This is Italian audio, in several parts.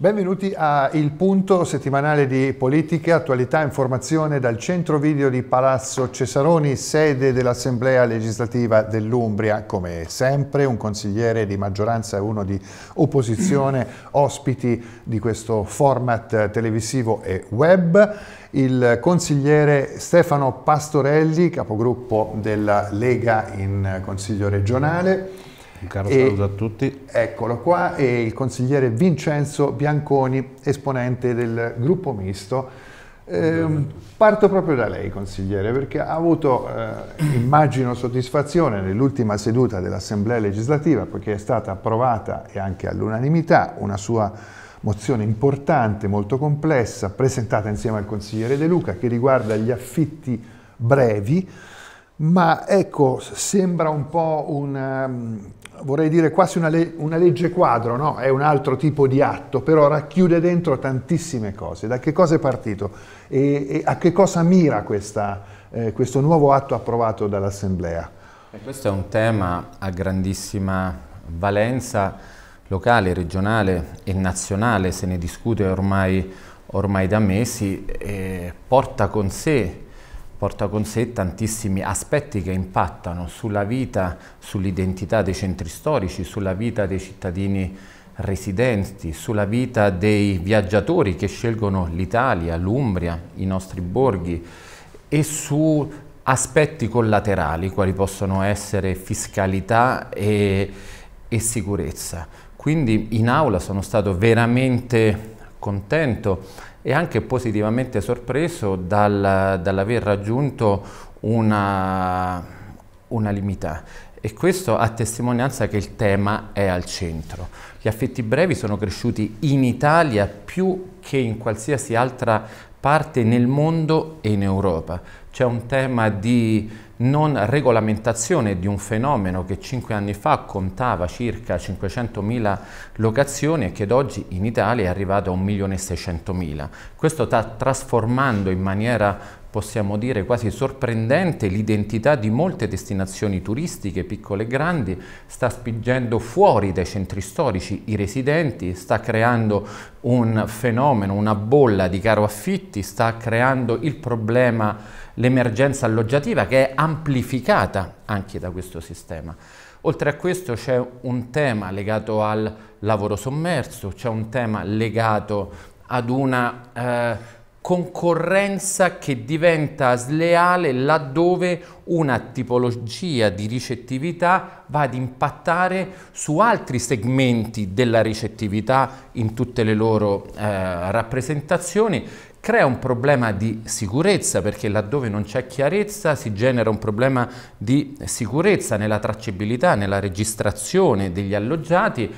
Benvenuti a Il Punto, settimanale di politica, attualità e informazione dal centro video di Palazzo Cesaroni, sede dell'Assemblea legislativa dell'Umbria. Come sempre un consigliere di maggioranza e uno di opposizione, ospiti di questo format televisivo e web il consigliere Stefano Pastorelli, capogruppo della Lega in Consiglio regionale, un caro e, saluto a tutti. Eccolo qua, è il consigliere Vincenzo Bianconi, esponente del gruppo misto. Eh, parto proprio da lei, consigliere, perché ha avuto, eh, immagino, soddisfazione nell'ultima seduta dell'Assemblea legislativa, poiché è stata approvata e anche all'unanimità una sua mozione importante, molto complessa, presentata insieme al consigliere De Luca, che riguarda gli affitti brevi ma ecco, sembra un po' un, ehm, vorrei dire quasi una, le una legge quadro, no? è un altro tipo di atto, però racchiude dentro tantissime cose. Da che cosa è partito e, e a che cosa mira questa, eh, questo nuovo atto approvato dall'Assemblea? Questo è un tema a grandissima valenza locale, regionale e nazionale, se ne discute ormai, ormai da mesi, e porta con sé porta con sé tantissimi aspetti che impattano sulla vita, sull'identità dei centri storici, sulla vita dei cittadini residenti, sulla vita dei viaggiatori che scelgono l'Italia, l'Umbria, i nostri borghi e su aspetti collaterali quali possono essere fiscalità e, e sicurezza. Quindi in aula sono stato veramente contento e anche positivamente sorpreso dal, dall'aver raggiunto una, unanimità. E questo a testimonianza che il tema è al centro. Gli affetti brevi sono cresciuti in Italia più che in qualsiasi altra parte nel mondo e in Europa c'è un tema di non regolamentazione di un fenomeno che cinque anni fa contava circa 500.000 locazioni e che ad oggi in Italia è arrivato a 1.600.000. Questo sta trasformando in maniera possiamo dire quasi sorprendente l'identità di molte destinazioni turistiche, piccole e grandi, sta spingendo fuori dai centri storici i residenti, sta creando un fenomeno, una bolla di caro affitti, sta creando il problema l'emergenza alloggiativa che è amplificata anche da questo sistema. Oltre a questo c'è un tema legato al lavoro sommerso, c'è un tema legato ad una eh, concorrenza che diventa sleale laddove una tipologia di ricettività va ad impattare su altri segmenti della ricettività in tutte le loro eh, rappresentazioni crea un problema di sicurezza perché laddove non c'è chiarezza si genera un problema di sicurezza nella tracciabilità, nella registrazione degli alloggiati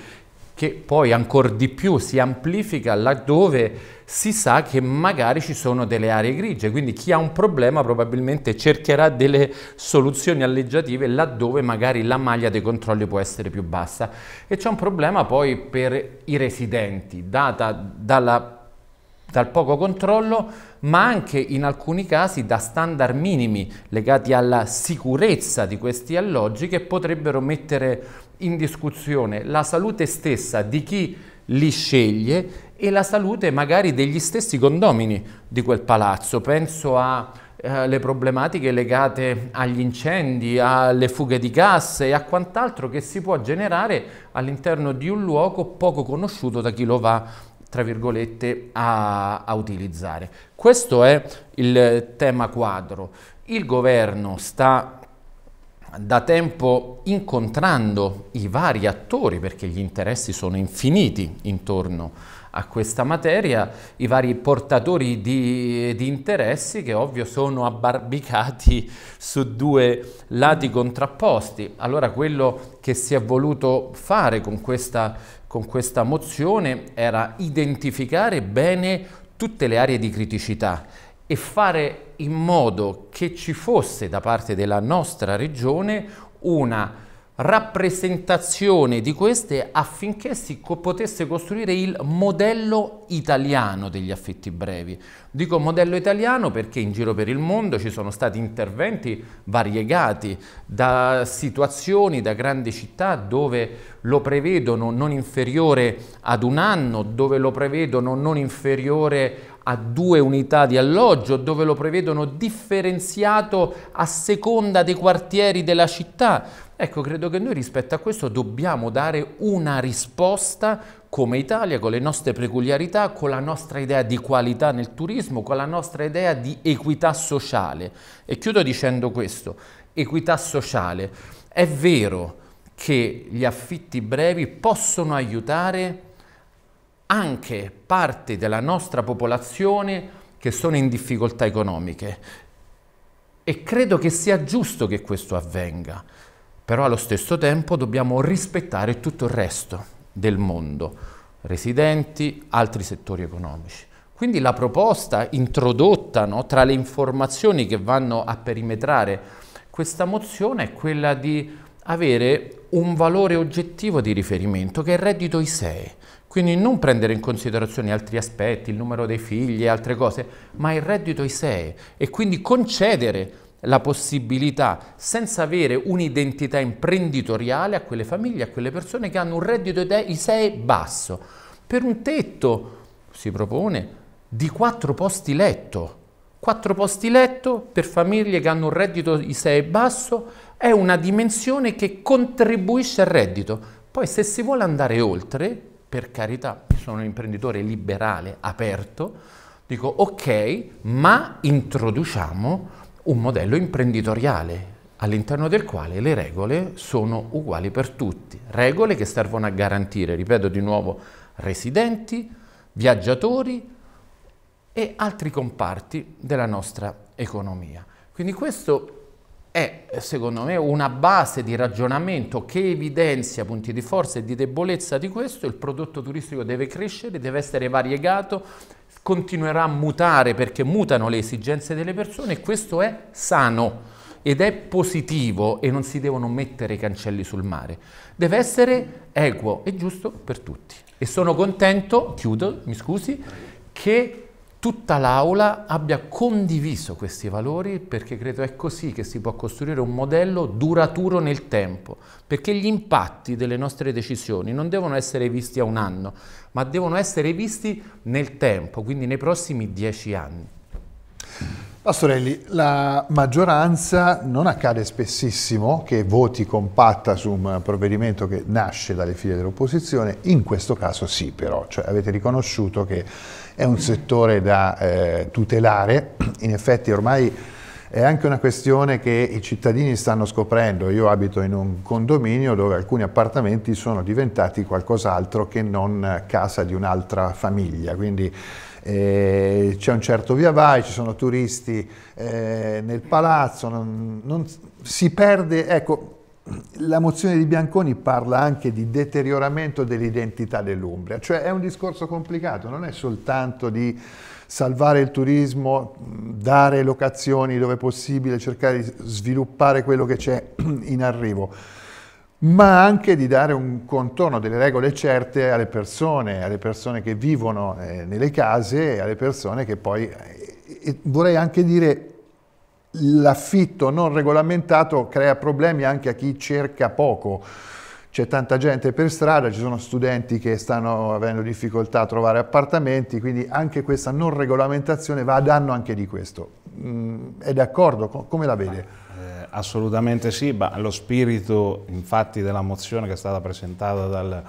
che poi ancora di più si amplifica laddove si sa che magari ci sono delle aree grigie, quindi chi ha un problema probabilmente cercherà delle soluzioni alleggiative laddove magari la maglia dei controlli può essere più bassa. E c'è un problema poi per i residenti, data dalla dal poco controllo, ma anche in alcuni casi da standard minimi legati alla sicurezza di questi alloggi che potrebbero mettere in discussione la salute stessa di chi li sceglie e la salute magari degli stessi condomini di quel palazzo. Penso a eh, le problematiche legate agli incendi, alle fughe di gas e a quant'altro che si può generare all'interno di un luogo poco conosciuto da chi lo va tra virgolette, a, a utilizzare. Questo è il tema quadro. Il governo sta da tempo incontrando i vari attori, perché gli interessi sono infiniti intorno a questa materia, i vari portatori di, di interessi che ovvio sono abbarbicati su due lati contrapposti. Allora quello che si è voluto fare con questa con questa mozione era identificare bene tutte le aree di criticità e fare in modo che ci fosse da parte della nostra regione una rappresentazione di queste affinché si co potesse costruire il modello italiano degli affetti brevi. Dico modello italiano perché in giro per il mondo ci sono stati interventi variegati da situazioni, da grandi città dove lo prevedono non inferiore ad un anno, dove lo prevedono non inferiore a a due unità di alloggio, dove lo prevedono differenziato a seconda dei quartieri della città. Ecco, credo che noi rispetto a questo dobbiamo dare una risposta come Italia, con le nostre peculiarità, con la nostra idea di qualità nel turismo, con la nostra idea di equità sociale. E chiudo dicendo questo, equità sociale. È vero che gli affitti brevi possono aiutare anche parti della nostra popolazione che sono in difficoltà economiche. E credo che sia giusto che questo avvenga, però allo stesso tempo dobbiamo rispettare tutto il resto del mondo, residenti, altri settori economici. Quindi la proposta introdotta no, tra le informazioni che vanno a perimetrare questa mozione è quella di avere un valore oggettivo di riferimento che è il reddito ISEE, quindi non prendere in considerazione altri aspetti, il numero dei figli e altre cose, ma il reddito ISEE e quindi concedere la possibilità, senza avere un'identità imprenditoriale, a quelle famiglie, a quelle persone che hanno un reddito ISEE basso. Per un tetto si propone di quattro posti letto. Quattro posti letto per famiglie che hanno un reddito ISEE basso è una dimensione che contribuisce al reddito. Poi se si vuole andare oltre, per carità, sono un imprenditore liberale, aperto, dico ok, ma introduciamo un modello imprenditoriale all'interno del quale le regole sono uguali per tutti. Regole che servono a garantire, ripeto di nuovo, residenti, viaggiatori e altri comparti della nostra economia. Quindi questo è secondo me una base di ragionamento che evidenzia punti di forza e di debolezza di questo, il prodotto turistico deve crescere, deve essere variegato, continuerà a mutare perché mutano le esigenze delle persone e questo è sano ed è positivo e non si devono mettere i cancelli sul mare. Deve essere equo e giusto per tutti. E sono contento, chiudo, mi scusi, che tutta l'Aula abbia condiviso questi valori perché credo è così che si può costruire un modello duraturo nel tempo, perché gli impatti delle nostre decisioni non devono essere visti a un anno, ma devono essere visti nel tempo, quindi nei prossimi dieci anni. Pastorelli, la maggioranza non accade spessissimo che voti compatta su un provvedimento che nasce dalle file dell'opposizione, in questo caso sì però, cioè avete riconosciuto che è un settore da eh, tutelare, in effetti ormai è anche una questione che i cittadini stanno scoprendo. Io abito in un condominio dove alcuni appartamenti sono diventati qualcos'altro che non casa di un'altra famiglia, quindi eh, c'è un certo via vai, ci sono turisti eh, nel palazzo, non, non, si perde, ecco, la mozione di Bianconi parla anche di deterioramento dell'identità dell'Umbria, cioè è un discorso complicato, non è soltanto di salvare il turismo, dare locazioni dove possibile, cercare di sviluppare quello che c'è in arrivo ma anche di dare un contorno, delle regole certe alle persone, alle persone che vivono eh, nelle case e alle persone che poi, eh, vorrei anche dire, l'affitto non regolamentato crea problemi anche a chi cerca poco. C'è tanta gente per strada, ci sono studenti che stanno avendo difficoltà a trovare appartamenti, quindi anche questa non regolamentazione va a danno anche di questo. Mm, è d'accordo? come la vede? Assolutamente sì, ma lo spirito infatti della mozione che è stata presentata dal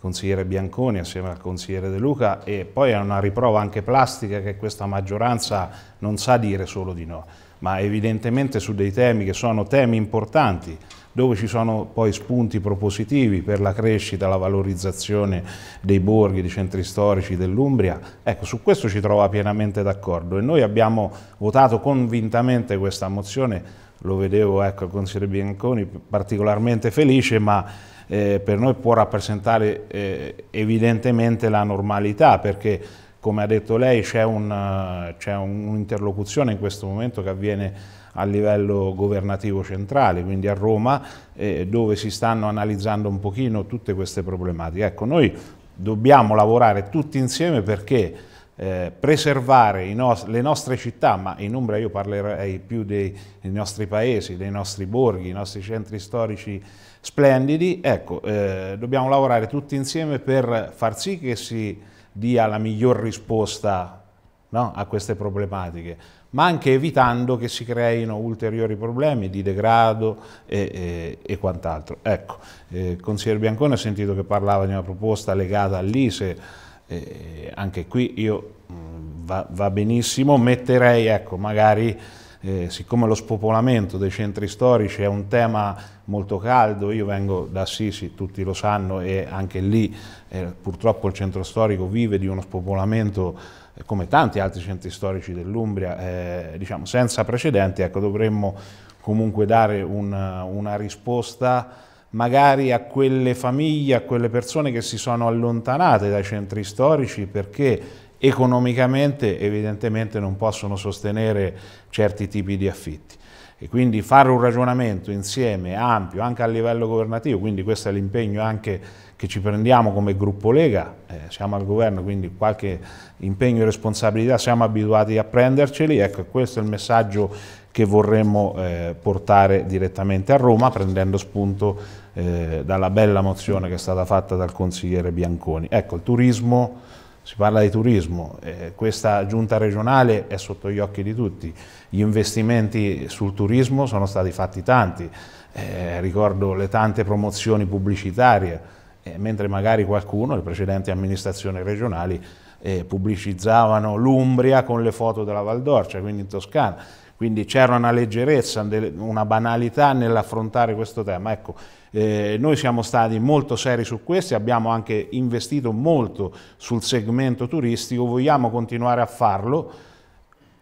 consigliere Bianconi assieme al consigliere De Luca e poi è una riprova anche plastica che questa maggioranza non sa dire solo di no, ma evidentemente su dei temi che sono temi importanti, dove ci sono poi spunti propositivi per la crescita, la valorizzazione dei borghi, dei centri storici dell'Umbria. Ecco, su questo ci trova pienamente d'accordo e noi abbiamo votato convintamente questa mozione lo vedevo ecco, al consigliere Bianconi particolarmente felice, ma eh, per noi può rappresentare eh, evidentemente la normalità, perché come ha detto lei c'è un'interlocuzione un in questo momento che avviene a livello governativo centrale, quindi a Roma, eh, dove si stanno analizzando un pochino tutte queste problematiche. Ecco, noi dobbiamo lavorare tutti insieme perché eh, preservare no le nostre città, ma in Umbria io parlerei più dei, dei, nostri paesi, dei nostri borghi, i nostri centri storici splendidi, ecco, eh, dobbiamo lavorare tutti insieme per far sì che si dia la miglior risposta no, a queste problematiche, ma anche evitando che si creino ulteriori problemi di degrado e, e, e quant'altro. Ecco, eh, consigliere Biancone ha sentito che parlava di una proposta legata all'ISE, eh, anche qui io mm, va, va benissimo, metterei ecco, magari eh, siccome lo spopolamento dei centri storici è un tema molto caldo, io vengo da Sisi, tutti lo sanno, e anche lì eh, purtroppo il centro storico vive di uno spopolamento eh, come tanti altri centri storici dell'Umbria, eh, diciamo senza precedenti, ecco, dovremmo comunque dare una, una risposta magari a quelle famiglie, a quelle persone che si sono allontanate dai centri storici perché economicamente evidentemente non possono sostenere certi tipi di affitti. E quindi fare un ragionamento insieme ampio anche a livello governativo, quindi questo è l'impegno anche che ci prendiamo come gruppo Lega, eh, siamo al governo, quindi qualche impegno e responsabilità siamo abituati a prenderceli, ecco questo è il messaggio che vorremmo eh, portare direttamente a Roma prendendo spunto eh, dalla bella mozione che è stata fatta dal consigliere Bianconi. Ecco, il turismo, si parla di turismo, eh, questa giunta regionale è sotto gli occhi di tutti, gli investimenti sul turismo sono stati fatti tanti, eh, ricordo le tante promozioni pubblicitarie, eh, mentre magari qualcuno, le precedenti amministrazioni regionali, eh, pubblicizzavano l'Umbria con le foto della Valdorcia, quindi in Toscana quindi c'era una leggerezza, una banalità nell'affrontare questo tema. Ecco, eh, noi siamo stati molto seri su questo, abbiamo anche investito molto sul segmento turistico, vogliamo continuare a farlo,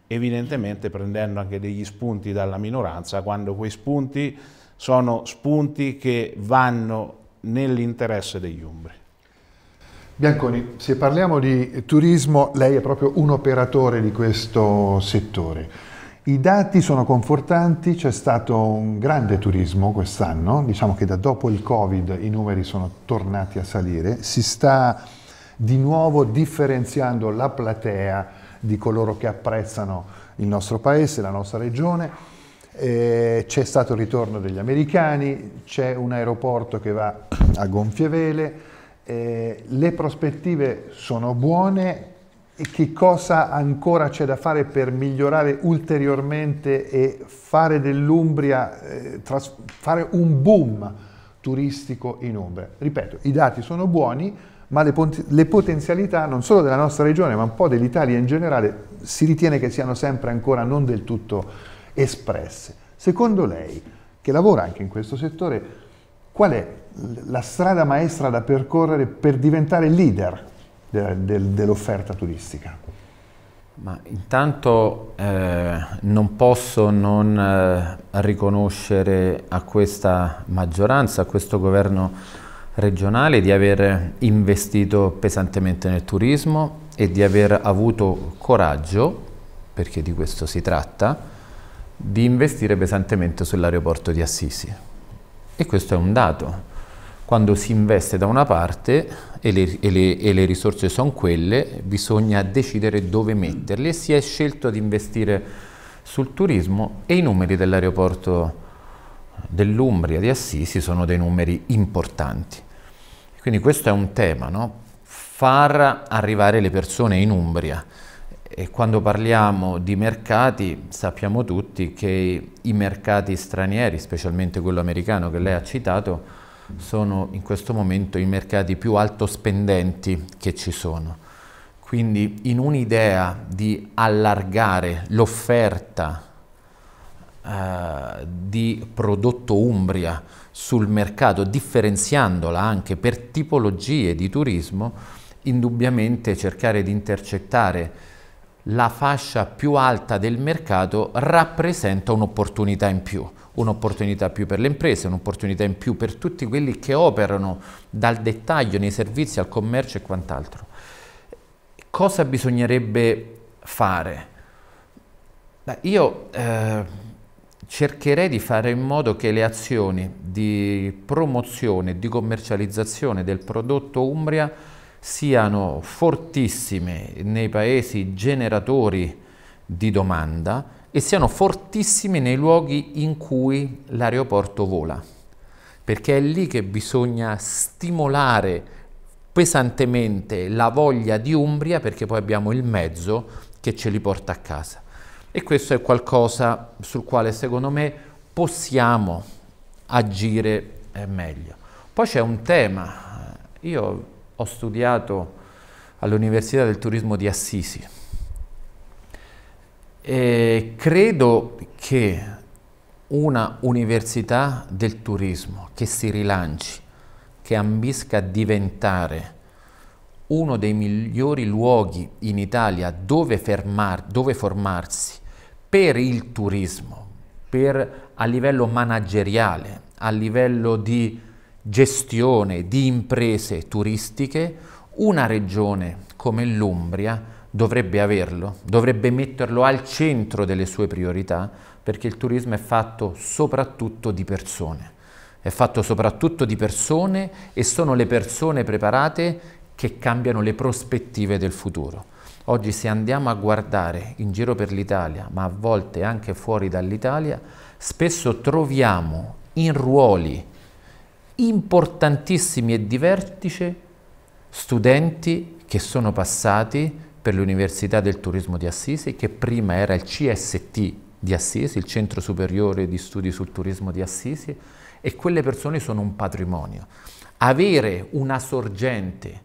evidentemente prendendo anche degli spunti dalla minoranza, quando quei spunti sono spunti che vanno nell'interesse degli umbri. Bianconi, se parliamo di turismo, lei è proprio un operatore di questo settore. I dati sono confortanti, c'è stato un grande turismo quest'anno, diciamo che da dopo il Covid i numeri sono tornati a salire, si sta di nuovo differenziando la platea di coloro che apprezzano il nostro paese, la nostra regione, eh, c'è stato il ritorno degli americani, c'è un aeroporto che va a gonfie vele, eh, le prospettive sono buone, che cosa ancora c'è da fare per migliorare ulteriormente e fare dell'Umbria, eh, fare un boom turistico in Umbria. Ripeto, i dati sono buoni, ma le, le potenzialità non solo della nostra regione, ma un po' dell'Italia in generale, si ritiene che siano sempre ancora non del tutto espresse. Secondo lei, che lavora anche in questo settore, qual è la strada maestra da percorrere per diventare leader eh, dell'offerta turistica. Ma intanto eh, non posso non eh, riconoscere a questa maggioranza, a questo governo regionale di aver investito pesantemente nel turismo e di aver avuto coraggio, perché di questo si tratta, di investire pesantemente sull'aeroporto di Assisi. E questo è un dato quando si investe da una parte e le, e le, e le risorse sono quelle, bisogna decidere dove metterle e si è scelto di investire sul turismo e i numeri dell'aeroporto dell'Umbria di Assisi sono dei numeri importanti. Quindi questo è un tema, no? far arrivare le persone in Umbria. E quando parliamo di mercati sappiamo tutti che i mercati stranieri, specialmente quello americano che lei ha citato, sono in questo momento i mercati più alto spendenti che ci sono. Quindi in un'idea di allargare l'offerta eh, di prodotto Umbria sul mercato, differenziandola anche per tipologie di turismo, indubbiamente cercare di intercettare la fascia più alta del mercato rappresenta un'opportunità in più un'opportunità più per le imprese, un'opportunità in più per tutti quelli che operano dal dettaglio nei servizi al commercio e quant'altro. Cosa bisognerebbe fare? io eh, cercherei di fare in modo che le azioni di promozione e di commercializzazione del prodotto Umbria siano fortissime nei paesi generatori di domanda, e siano fortissime nei luoghi in cui l'aeroporto vola, perché è lì che bisogna stimolare pesantemente la voglia di Umbria perché poi abbiamo il mezzo che ce li porta a casa. E questo è qualcosa sul quale secondo me possiamo agire eh, meglio. Poi c'è un tema, io ho studiato all'Università del Turismo di Assisi, eh, credo che una università del turismo che si rilanci, che ambisca a diventare uno dei migliori luoghi in Italia dove, fermar, dove formarsi per il turismo, per, a livello manageriale, a livello di gestione di imprese turistiche, una regione come l'Umbria dovrebbe averlo, dovrebbe metterlo al centro delle sue priorità, perché il turismo è fatto soprattutto di persone. È fatto soprattutto di persone e sono le persone preparate che cambiano le prospettive del futuro. Oggi se andiamo a guardare in giro per l'Italia, ma a volte anche fuori dall'Italia, spesso troviamo in ruoli importantissimi e di vertice studenti che sono passati per l'Università del Turismo di Assisi, che prima era il CST di Assisi, il Centro Superiore di Studi sul Turismo di Assisi, e quelle persone sono un patrimonio. Avere una sorgente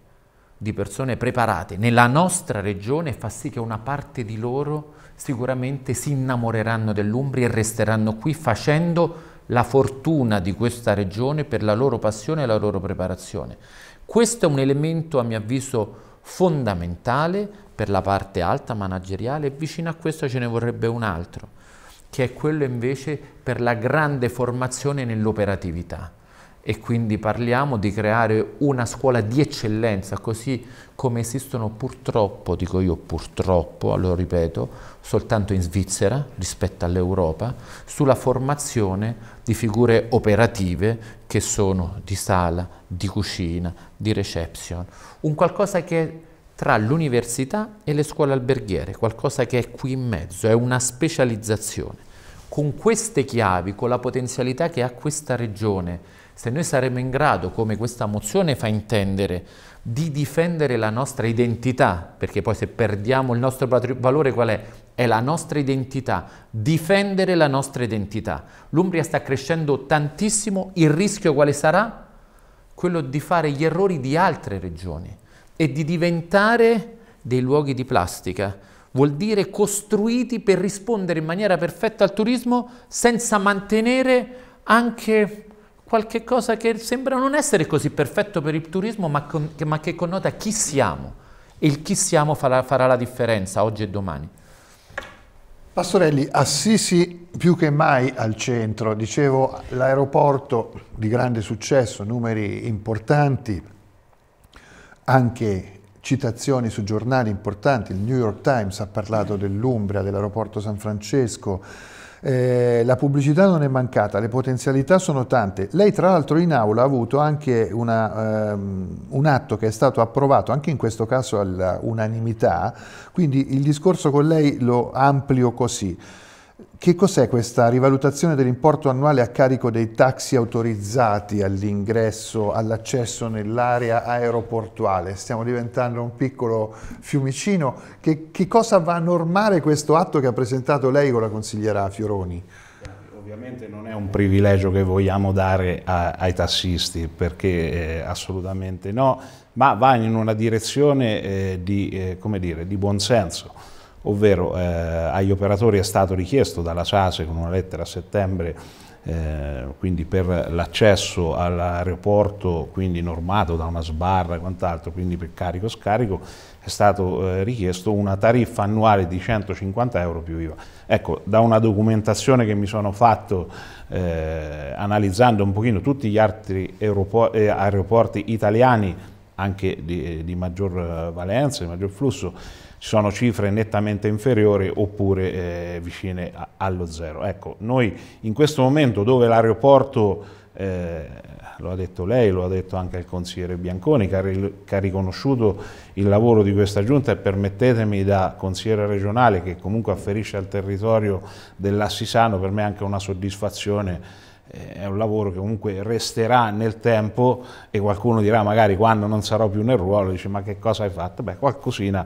di persone preparate nella nostra regione fa sì che una parte di loro sicuramente si innamoreranno dell'Umbria e resteranno qui facendo la fortuna di questa regione per la loro passione e la loro preparazione. Questo è un elemento a mio avviso fondamentale per la parte alta manageriale e vicino a questo ce ne vorrebbe un altro, che è quello invece per la grande formazione nell'operatività e quindi parliamo di creare una scuola di eccellenza, così come esistono purtroppo, dico io purtroppo, lo ripeto, soltanto in Svizzera rispetto all'Europa, sulla formazione di figure operative che sono di sala, di cucina, di reception, un qualcosa che tra l'università e le scuole alberghiere, qualcosa che è qui in mezzo, è una specializzazione. Con queste chiavi, con la potenzialità che ha questa regione, se noi saremo in grado, come questa mozione fa intendere, di difendere la nostra identità, perché poi se perdiamo il nostro valore qual è? È la nostra identità, difendere la nostra identità. L'Umbria sta crescendo tantissimo, il rischio quale sarà? Quello di fare gli errori di altre regioni e di diventare dei luoghi di plastica. Vuol dire costruiti per rispondere in maniera perfetta al turismo senza mantenere anche qualche cosa che sembra non essere così perfetto per il turismo, ma, con, che, ma che connota chi siamo. E il chi siamo farà, farà la differenza oggi e domani. Pastorelli, Assisi più che mai al centro, dicevo l'aeroporto di grande successo, numeri importanti, anche citazioni su giornali importanti, il New York Times ha parlato dell'Umbria, dell'aeroporto San Francesco, eh, la pubblicità non è mancata, le potenzialità sono tante. Lei tra l'altro in aula ha avuto anche una, ehm, un atto che è stato approvato, anche in questo caso all'unanimità, quindi il discorso con lei lo amplio così. Che cos'è questa rivalutazione dell'importo annuale a carico dei taxi autorizzati all'ingresso, all'accesso nell'area aeroportuale? Stiamo diventando un piccolo fiumicino. Che, che, cosa va a normare questo atto che ha presentato lei con la consigliera Fioroni? Ovviamente non è un privilegio che vogliamo dare a, ai tassisti, perché eh, assolutamente no, ma va in una direzione eh, di, eh, dire, di buonsenso ovvero eh, agli operatori è stato richiesto dalla SASE con una lettera a settembre eh, quindi per l'accesso all'aeroporto quindi normato da una sbarra e quant'altro, quindi per carico scarico, è stato eh, richiesto una tariffa annuale di 150 euro più IVA. Ecco, da una documentazione che mi sono fatto eh, analizzando un pochino tutti gli altri eh, aeroporti italiani, anche di, di maggior eh, valenza, di maggior flusso, sono cifre nettamente inferiori oppure eh, vicine a, allo zero. Ecco, noi in questo momento dove l'aeroporto, eh, lo ha detto lei, lo ha detto anche il consigliere Bianconi che ha, che ha riconosciuto il lavoro di questa giunta e permettetemi da consigliere regionale che comunque afferisce al territorio dell'Assisano, per me è anche una soddisfazione è un lavoro che comunque resterà nel tempo e qualcuno dirà magari quando non sarò più nel ruolo, dice ma che cosa hai fatto? Beh, qualcosina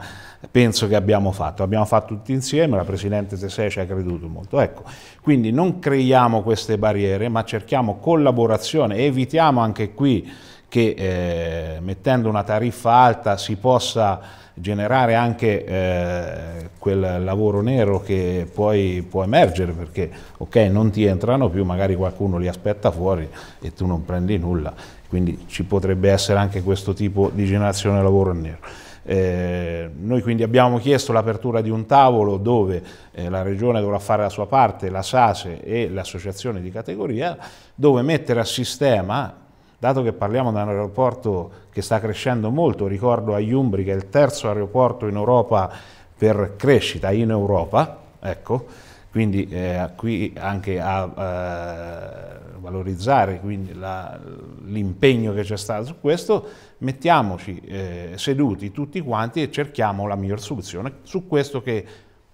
penso che abbiamo fatto, l'abbiamo fatto tutti insieme, la Presidente Tesei ci ha creduto molto. Ecco, quindi non creiamo queste barriere, ma cerchiamo collaborazione, evitiamo anche qui che eh, mettendo una tariffa alta si possa generare anche eh, quel lavoro nero che poi può emergere perché ok non ti entrano più, magari qualcuno li aspetta fuori e tu non prendi nulla, quindi ci potrebbe essere anche questo tipo di generazione lavoro nero. Eh, noi quindi abbiamo chiesto l'apertura di un tavolo dove eh, la Regione dovrà fare la sua parte, la SASE e l'associazione di categoria, dove mettere a sistema dato che parliamo di un aeroporto che sta crescendo molto, ricordo a Umbri che è il terzo aeroporto in Europa per crescita in Europa, ecco, quindi eh, qui anche a eh, valorizzare l'impegno che c'è stato su questo, mettiamoci eh, seduti tutti quanti e cerchiamo la miglior soluzione su questo che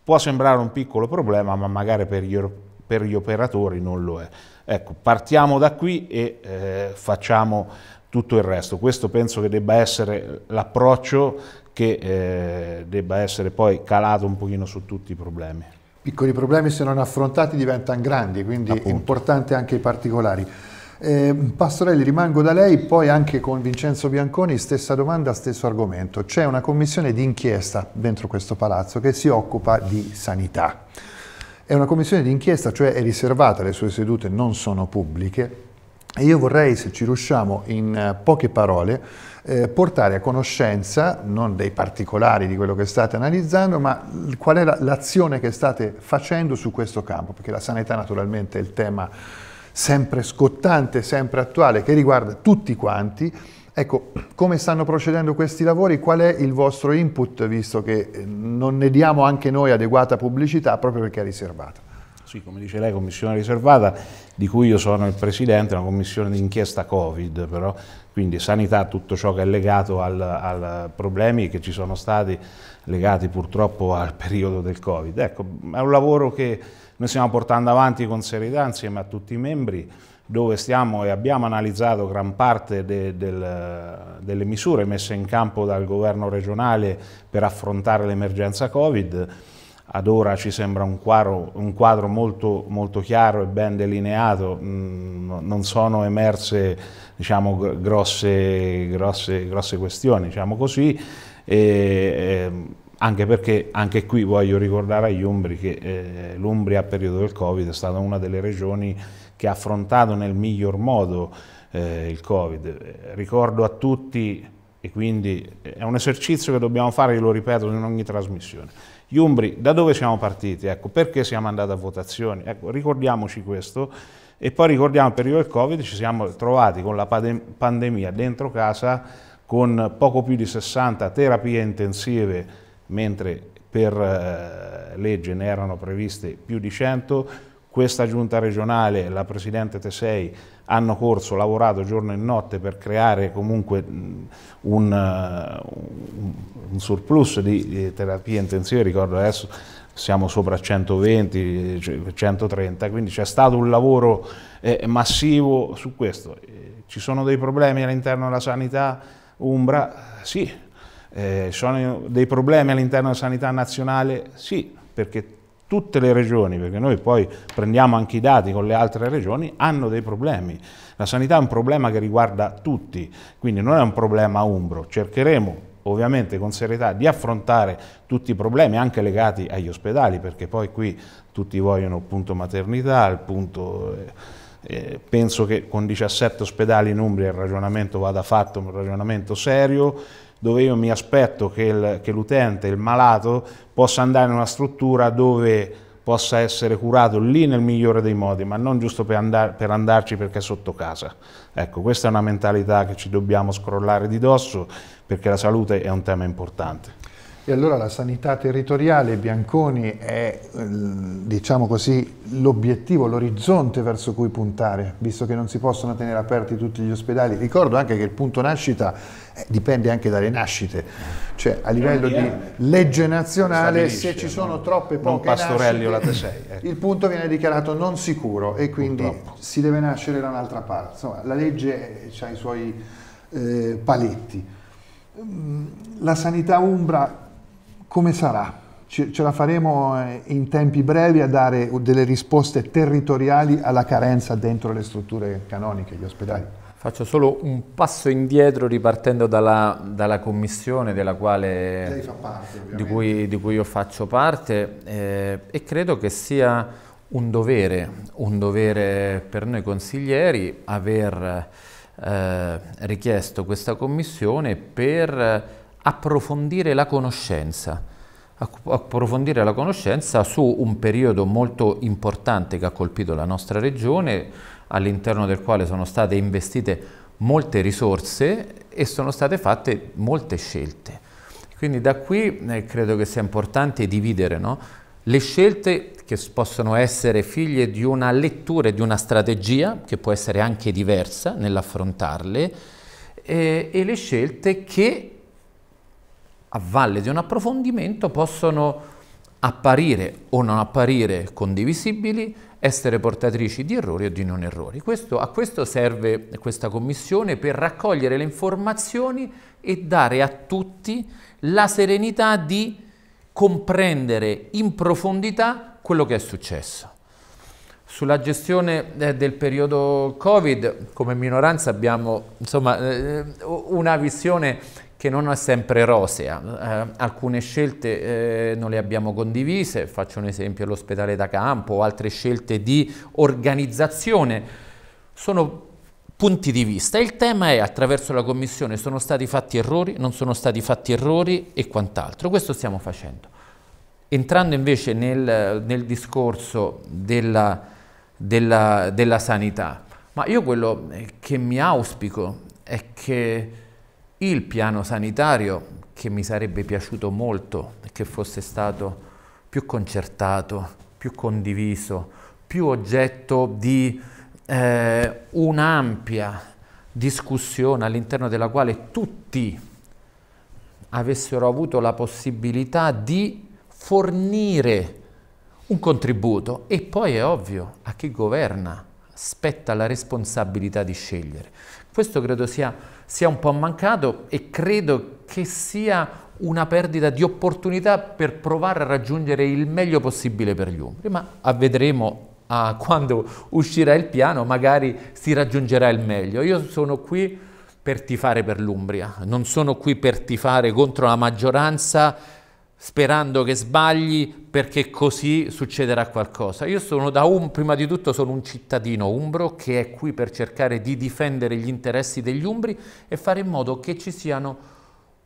può sembrare un piccolo problema ma magari per gli, per gli operatori non lo è. Ecco, partiamo da qui e eh, facciamo tutto il resto. Questo penso che debba essere l'approccio che eh, debba essere poi calato un pochino su tutti i problemi. Piccoli problemi se non affrontati diventano grandi, quindi Appunto. importante anche i particolari. Eh, Pastorelli, rimango da lei, poi anche con Vincenzo Bianconi, stessa domanda, stesso argomento. C'è una commissione d'inchiesta dentro questo palazzo che si occupa di sanità. È una commissione d'inchiesta, cioè è riservata, le sue sedute non sono pubbliche, e io vorrei, se ci riusciamo, in eh, poche parole, eh, portare a conoscenza, non dei particolari di quello che state analizzando, ma qual è l'azione che state facendo su questo campo, perché la sanità naturalmente è il tema sempre scottante, sempre attuale, che riguarda tutti quanti, Ecco, come stanno procedendo questi lavori? Qual è il vostro input, visto che eh, non ne diamo anche noi adeguata pubblicità proprio perché è riservata? Sì, come dice lei, commissione riservata, di cui io sono il presidente, una commissione d'inchiesta Covid, però, quindi sanità, tutto ciò che è legato ai problemi che ci sono stati legati purtroppo al periodo del Covid. Ecco, è un lavoro che noi stiamo portando avanti con serietà insieme a tutti i membri, dove stiamo e abbiamo analizzato gran parte de, del, delle misure messe in campo dal governo regionale per affrontare l'emergenza Covid. Ad ora ci sembra un quadro, un quadro molto, molto, chiaro e ben delineato, mm, non sono emerse diciamo, grosse, grosse, grosse, questioni, diciamo così, e, e, ehm, anche perché anche qui voglio ricordare agli Umbri che eh, l'Umbria a periodo del Covid è stata una delle regioni che ha affrontato nel miglior modo eh, il Covid. Ricordo a tutti, e quindi è un esercizio che dobbiamo fare, io lo ripeto in ogni trasmissione, gli Umbri da dove siamo partiti? Ecco, perché siamo andati a votazioni? Ecco, ricordiamoci questo e poi ricordiamo il periodo del Covid, ci siamo trovati con la pandemia dentro casa con poco più di 60 terapie intensive, mentre per eh, legge ne erano previste più di 100, questa giunta regionale, la Presidente Tesei, hanno corso, lavorato giorno e notte per creare comunque un, eh, un surplus di, di terapie intensive, ricordo adesso siamo sopra 120, 130, cioè quindi c'è stato un lavoro eh, massivo su questo. Eh, ci sono dei problemi all'interno della sanità Umbra? Sì. Eh, sono dei problemi all'interno della sanità nazionale? Sì, perché tutte le regioni, perché noi poi prendiamo anche i dati con le altre regioni, hanno dei problemi. La sanità è un problema che riguarda tutti, quindi non è un problema umbro. Cercheremo ovviamente con serietà di affrontare tutti i problemi anche legati agli ospedali, perché poi qui tutti vogliono punto maternità, il punto... Eh, eh penso che con 17 ospedali in Umbria il ragionamento vada fatto, un ragionamento serio, dove io mi aspetto che l'utente, il, il malato, possa andare in una struttura dove possa essere curato lì nel migliore dei modi, ma non giusto per, andar, per, andarci perché è sotto casa. Ecco, questa è una mentalità che ci dobbiamo scrollare di dosso perché la salute è un tema importante. E allora la sanità territoriale, Bianconi, è eh, diciamo così, l'obiettivo, l'orizzonte verso cui puntare, visto che non si possono tenere aperti tutti gli ospedali. Ricordo anche che il punto nascita eh, dipende anche dalle nascite, cioè a livello di legge nazionale se ci sono troppe poche pastorelli nascite, ecco. il punto viene dichiarato non sicuro e quindi Purtroppo. si deve nascere da un'altra parte. Insomma, la legge eh, ha i suoi eh, paletti. Mm, la sanità umbra come sarà? Ce, la faremo eh, in tempi brevi a dare delle risposte territoriali alla carenza dentro le strutture canoniche, gli ospedali? Faccio solo un passo indietro ripartendo dalla, dalla commissione quale, parte, di, cui, di, cui, io faccio parte eh, e credo che sia un dovere, un dovere per noi consiglieri aver eh, richiesto questa commissione per approfondire la conoscenza, approfondire la conoscenza su un periodo molto importante che ha colpito la nostra regione, all'interno del quale sono state investite molte risorse e sono state fatte molte scelte. Quindi da qui eh, credo che sia importante dividere no? le scelte che possono essere figlie di una lettura e di una strategia, che può essere anche diversa nell'affrontarle, eh, e le scelte che a valle di un approfondimento possono apparire o non apparire condivisibili, essere portatrici di errori o di non errori. Questo, a questo serve questa commissione per raccogliere le informazioni e dare a tutti la serenità di comprendere in profondità quello che è successo. Sulla gestione eh, del periodo Covid, come minoranza abbiamo insomma, eh, una visione che non è sempre rosea. Eh, alcune scelte eh, non le abbiamo condivise, faccio un esempio l'ospedale da campo o altre scelte di organizzazione. Sono punti di vista. Il tema è attraverso la Commissione sono stati fatti errori, non sono stati fatti errori e quant'altro. Questo stiamo facendo. Entrando invece nel, nel discorso della, della, della sanità, ma io quello che mi auspico è che il piano sanitario che mi sarebbe piaciuto molto che fosse stato più concertato, più condiviso, più oggetto di eh, un'ampia discussione all'interno della quale tutti avessero avuto la possibilità di fornire un contributo e poi è ovvio a chi governa spetta la responsabilità di scegliere. Questo credo sia sia un po' mancato e credo che sia una perdita di opportunità per provare a raggiungere il meglio possibile per gli umbri, ma vedremo ah, quando uscirà il piano, magari si raggiungerà il meglio. Io sono qui per tifare per l'Umbria, non sono qui per tifare contro la maggioranza sperando che sbagli perché così succederà qualcosa. Io sono da un, prima di tutto sono un cittadino umbro che è qui per cercare di difendere gli interessi degli umbri e fare in modo che ci, siano,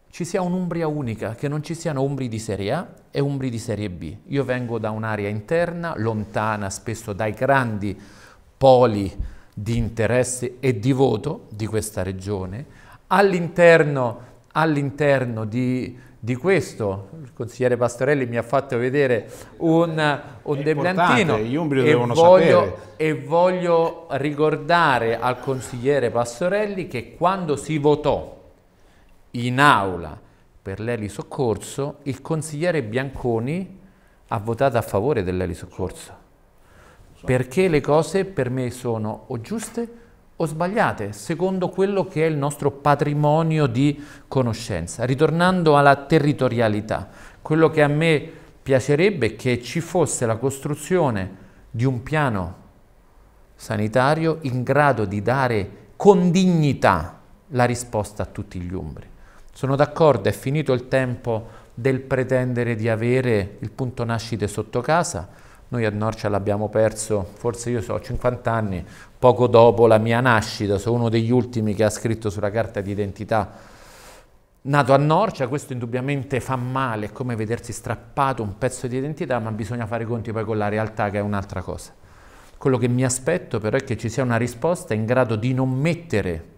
ci sia un'Umbria unica, che non ci siano umbri di serie A e umbri di serie B. Io vengo da un'area interna, lontana spesso dai grandi poli di interesse e di voto di questa regione, all'interno, all'interno di di questo. Il consigliere Pastorelli mi ha fatto vedere un, un deblantino gli umbri lo devono voglio, sapere. E voglio ricordare al consigliere Pastorelli che quando si votò in aula per l'elisoccorso, il consigliere Bianconi ha votato a favore dell'elisoccorso. Perché le cose per me sono o giuste o sbagliate, secondo quello che è il nostro patrimonio di conoscenza. Ritornando alla territorialità, quello che a me piacerebbe è che ci fosse la costruzione di un piano sanitario in grado di dare con dignità la risposta a tutti gli umbri. Sono d'accordo, è finito il tempo del pretendere di avere il punto nascite sotto casa, noi a Norcia l'abbiamo perso, forse io so, 50 anni, poco dopo la mia nascita, sono uno degli ultimi che ha scritto sulla carta d'identità nato a Norcia, questo indubbiamente fa male, è come vedersi strappato un pezzo di identità, ma bisogna fare i conti poi con la realtà che è un'altra cosa. Quello che mi aspetto però è che ci sia una risposta in grado di non mettere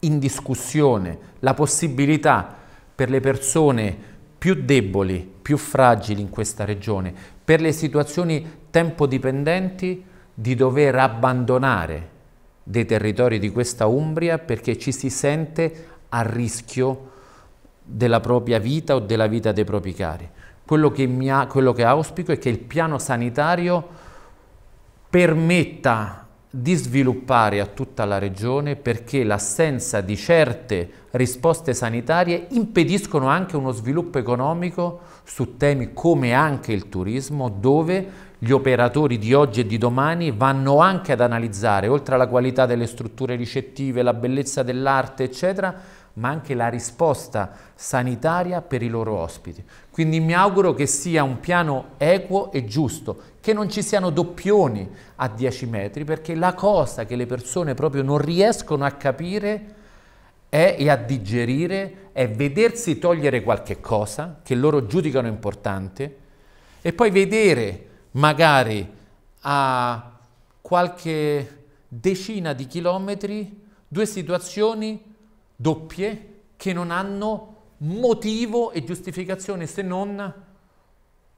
in discussione la possibilità per le persone più deboli, più fragili in questa regione, per le situazioni tempo-dipendenti di dover abbandonare dei territori di questa Umbria perché ci si sente a rischio della propria vita o della vita dei propri cari. Quello che, ha, quello che auspico è che il piano sanitario permetta di sviluppare a tutta la regione perché l'assenza di certe risposte sanitarie impediscono anche uno sviluppo economico su temi come anche il turismo dove gli operatori di oggi e di domani vanno anche ad analizzare oltre alla qualità delle strutture ricettive, la bellezza dell'arte eccetera ma anche la risposta sanitaria per i loro ospiti. Quindi mi auguro che sia un piano equo e giusto, che non ci siano doppioni a 10 metri, perché la cosa che le persone proprio non riescono a capire è, e a digerire è vedersi togliere qualche cosa che loro giudicano importante e poi vedere magari a qualche decina di chilometri due situazioni doppie che non hanno motivo e giustificazione se non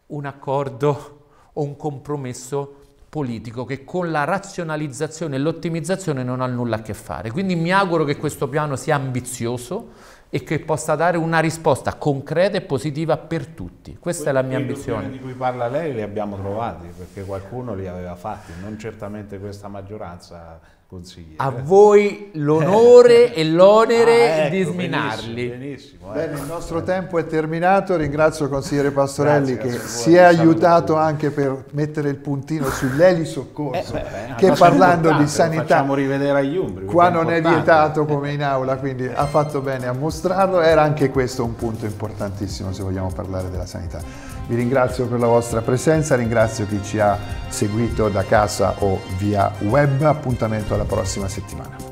un accordo o un compromesso politico che con la razionalizzazione e l'ottimizzazione non ha nulla a che fare. Quindi mi auguro che questo piano sia ambizioso e che possa dare una risposta concreta e positiva per tutti. Questa que è la mia ambizione. I di cui parla lei li abbiamo trovati perché qualcuno li aveva fatti, non certamente questa maggioranza consigliere. A voi l'onore e l'onere ah, ecco, di sminarli. Benissimo, benissimo ecco. Bene, il nostro tempo è terminato, ringrazio il consigliere Pastorelli Grazie, che si è aiutato anche per mettere il puntino sull'elisoccorso, eh, beh, eh, che parlando di sanità Umbri, qua non è vietato come in aula, quindi ha fatto bene a mostrarlo, era anche questo un punto importantissimo se vogliamo parlare della sanità. Vi ringrazio per la vostra presenza, ringrazio chi ci ha seguito da casa o via web. Appuntamento alla prossima settimana.